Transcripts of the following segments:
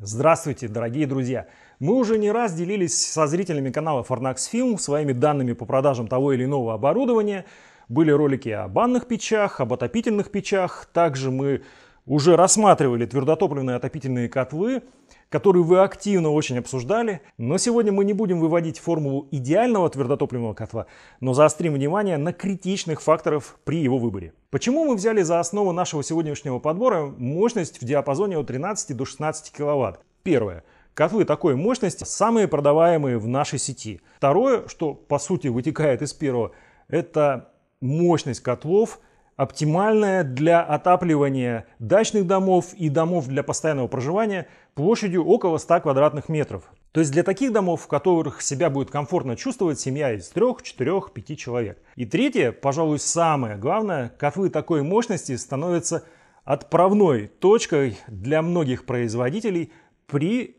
Здравствуйте, дорогие друзья! Мы уже не раз делились со зрителями канала Fornax Film своими данными по продажам того или иного оборудования. Были ролики о банных печах, об отопительных печах. Также мы уже рассматривали твердотопливные отопительные котлы, которые вы активно очень обсуждали. Но сегодня мы не будем выводить формулу идеального твердотопливного котла, но заострим внимание на критичных факторов при его выборе. Почему мы взяли за основу нашего сегодняшнего подбора мощность в диапазоне от 13 до 16 кВт? Первое. Котлы такой мощности самые продаваемые в нашей сети. Второе, что по сути вытекает из первого, это мощность котлов – оптимальная для отапливания дачных домов и домов для постоянного проживания площадью около 100 квадратных метров. То есть для таких домов, в которых себя будет комфортно чувствовать семья из 3, 4, 5 человек. И третье, пожалуй, самое главное, котлы такой мощности становятся отправной точкой для многих производителей при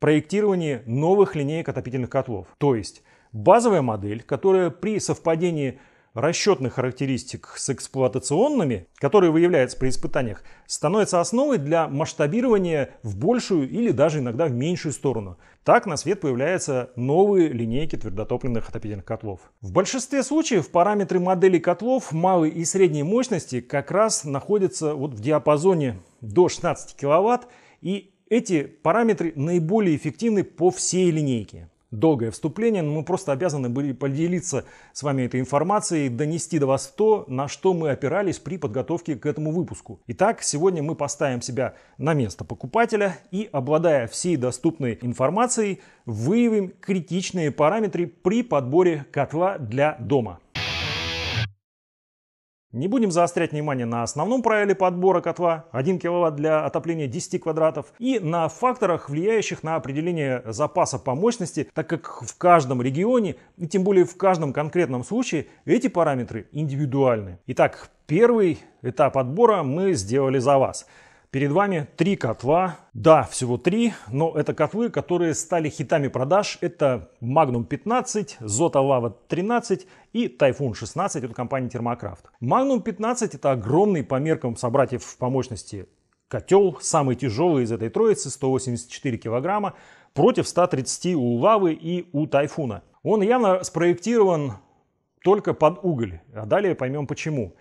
проектировании новых линеек отопительных котлов. То есть базовая модель, которая при совпадении расчетных характеристик с эксплуатационными, которые выявляются при испытаниях, становится основой для масштабирования в большую или даже иногда в меньшую сторону. Так на свет появляются новые линейки твердотопливных отопительных котлов. В большинстве случаев параметры моделей котлов малой и средней мощности как раз находятся вот в диапазоне до 16 кВт и эти параметры наиболее эффективны по всей линейке долгое вступление, но мы просто обязаны были поделиться с вами этой информацией, донести до вас то, на что мы опирались при подготовке к этому выпуску. Итак, сегодня мы поставим себя на место покупателя и, обладая всей доступной информацией, выявим критичные параметры при подборе котла для дома. Не будем заострять внимание на основном правиле подбора котла 1 кВт для отопления 10 квадратов и на факторах, влияющих на определение запаса по мощности, так как в каждом регионе и тем более в каждом конкретном случае эти параметры индивидуальны. Итак, первый этап отбора мы сделали за вас. Перед вами три котла. Да, всего три, но это котлы, которые стали хитами продаж. Это Magnum 15, Zota Lava 13 и Typhoon 16 от компании Thermocraft. Magnum 15 это огромный по меркам собратьев по мощности котел, самый тяжелый из этой троицы, 184 килограмма, против 130 у Лавы и у Тайфуна. Он явно спроектирован только под уголь, а далее поймем почему.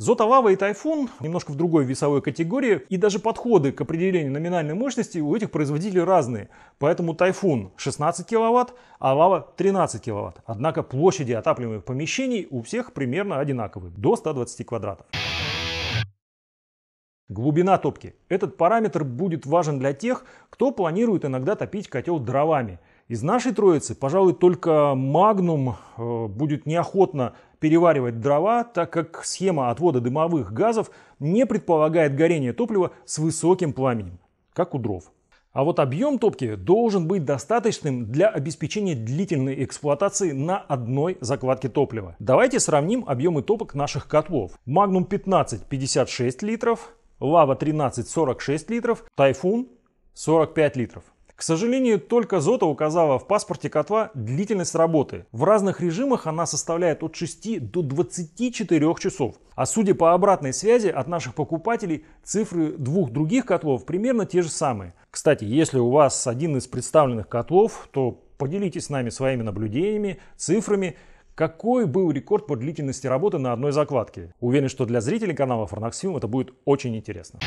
Зотовава и Тайфун немножко в другой весовой категории, и даже подходы к определению номинальной мощности у этих производителей разные. Поэтому Тайфун 16 кВт, а Лава 13 кВт. Однако площади отапливаемых помещений у всех примерно одинаковые, до 120 квадратов. Глубина топки. Этот параметр будет важен для тех, кто планирует иногда топить котел дровами. Из нашей троицы, пожалуй, только Магнум э, будет неохотно переваривать дрова, так как схема отвода дымовых газов не предполагает горение топлива с высоким пламенем, как у дров. А вот объем топки должен быть достаточным для обеспечения длительной эксплуатации на одной закладке топлива. Давайте сравним объемы топок наших котлов. Magnum 15 56 литров, Лава 13 46 литров, Тайфун 45 литров. К сожалению, только Зота указала в паспорте котла длительность работы. В разных режимах она составляет от 6 до 24 часов. А судя по обратной связи от наших покупателей, цифры двух других котлов примерно те же самые. Кстати, если у вас один из представленных котлов, то поделитесь с нами своими наблюдениями, цифрами, какой был рекорд по длительности работы на одной закладке. Уверен, что для зрителей канала Фарнаксфилм это будет очень интересно.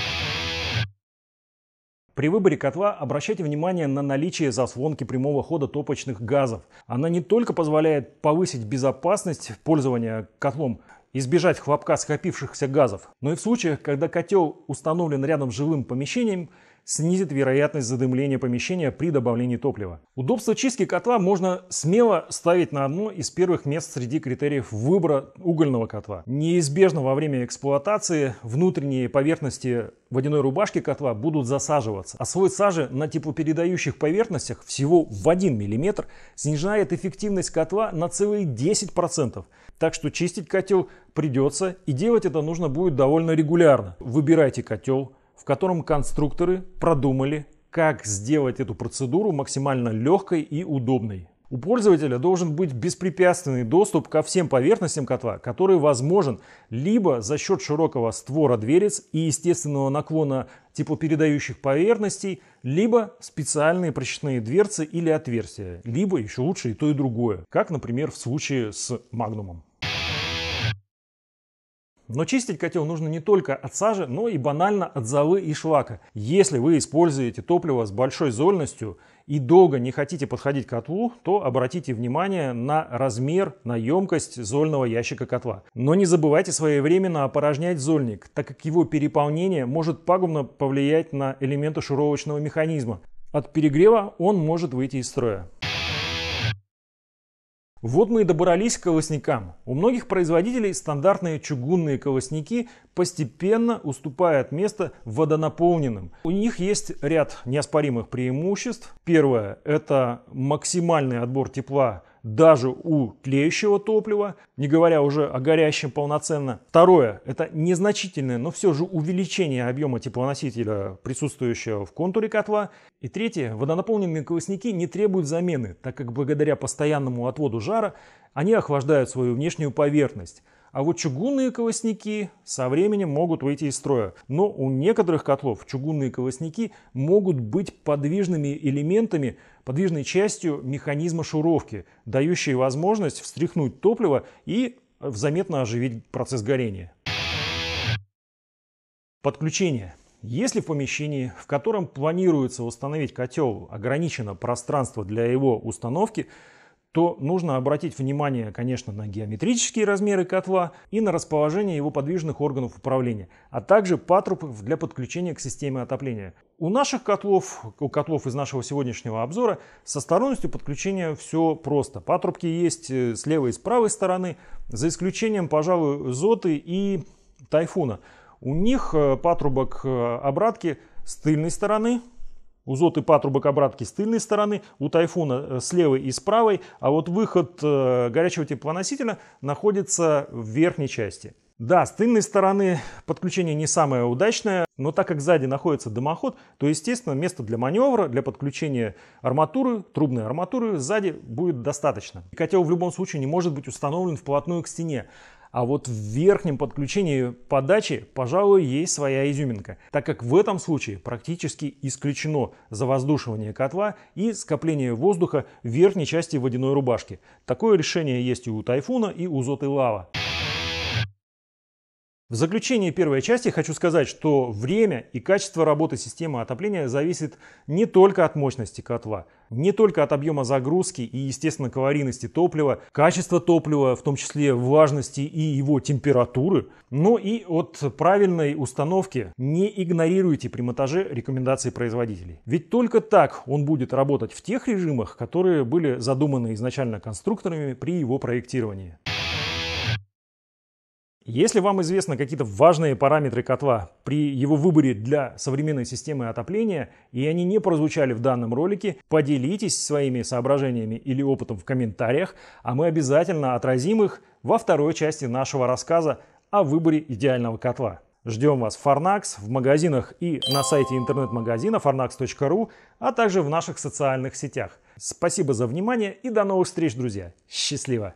При выборе котла обращайте внимание на наличие заслонки прямого хода топочных газов. Она не только позволяет повысить безопасность пользования котлом, избежать хлопка скопившихся газов, но и в случаях, когда котел установлен рядом с жилым помещением – снизит вероятность задымления помещения при добавлении топлива. Удобство чистки котла можно смело ставить на одно из первых мест среди критериев выбора угольного котла. Неизбежно во время эксплуатации внутренние поверхности водяной рубашки котла будут засаживаться, а слой сажи на теплопередающих поверхностях всего в 1 мм снижает эффективность котла на целые 10%. Так что чистить котел придется и делать это нужно будет довольно регулярно. Выбирайте котел в котором конструкторы продумали, как сделать эту процедуру максимально легкой и удобной. У пользователя должен быть беспрепятственный доступ ко всем поверхностям котла, который возможен либо за счет широкого створа дверец и естественного наклона теплопередающих типа поверхностей, либо специальные прочечные дверцы или отверстия, либо еще лучше и то и другое, как, например, в случае с магнумом. Но чистить котел нужно не только от сажи, но и банально от золы и шлака. Если вы используете топливо с большой зольностью и долго не хотите подходить к котлу, то обратите внимание на размер, на емкость зольного ящика котла. Но не забывайте своевременно опорожнять зольник, так как его переполнение может пагубно повлиять на элементы шуровочного механизма. От перегрева он может выйти из строя. Вот мы и добрались к колосникам. У многих производителей стандартные чугунные колосники постепенно уступают место водонаполненным. У них есть ряд неоспоримых преимуществ. Первое – это максимальный отбор тепла даже у тлеющего топлива, не говоря уже о горящем полноценно. Второе – это незначительное, но все же увеличение объема теплоносителя, присутствующего в контуре котла. И третье – водонаполненные колосники не требуют замены, так как благодаря постоянному отводу жара они охлаждают свою внешнюю поверхность – а вот чугунные колосники со временем могут выйти из строя. Но у некоторых котлов чугунные колосники могут быть подвижными элементами, подвижной частью механизма шуровки, дающей возможность встряхнуть топливо и э, заметно оживить процесс горения. Подключение. Если в помещении, в котором планируется установить котел, ограничено пространство для его установки, то нужно обратить внимание, конечно, на геометрические размеры котла и на расположение его подвижных органов управления, а также патрубов для подключения к системе отопления. У наших котлов, у котлов из нашего сегодняшнего обзора, со сторонностью подключения все просто. Патрубки есть э, с левой и с правой стороны, за исключением, пожалуй, Зоты и Тайфуна. У них э, патрубок э, обратки с тыльной стороны, и патрубок обратки с тыльной стороны, у тайфуна э, с левой и с правой, а вот выход э, горячего теплоносителя находится в верхней части. Да, с тыльной стороны подключение не самое удачное, но так как сзади находится дымоход, то, естественно, места для маневра, для подключения арматуры, трубной арматуры сзади будет достаточно. котел в любом случае не может быть установлен вплотную к стене. А вот в верхнем подключении подачи, пожалуй, есть своя изюминка, так как в этом случае практически исключено завоздушивание котла и скопление воздуха в верхней части водяной рубашки. Такое решение есть и у Тайфуна, и у Зоты Лава. В заключение первой части хочу сказать, что время и качество работы системы отопления зависит не только от мощности котла, не только от объема загрузки и, естественно, калорийности топлива, качества топлива, в том числе влажности и его температуры, но и от правильной установки. Не игнорируйте при монтаже рекомендации производителей. Ведь только так он будет работать в тех режимах, которые были задуманы изначально конструкторами при его проектировании. Если вам известны какие-то важные параметры котла при его выборе для современной системы отопления, и они не прозвучали в данном ролике, поделитесь своими соображениями или опытом в комментариях, а мы обязательно отразим их во второй части нашего рассказа о выборе идеального котла. Ждем вас в Farnax, в магазинах и на сайте интернет-магазина farnax.ru, а также в наших социальных сетях. Спасибо за внимание и до новых встреч, друзья. Счастливо!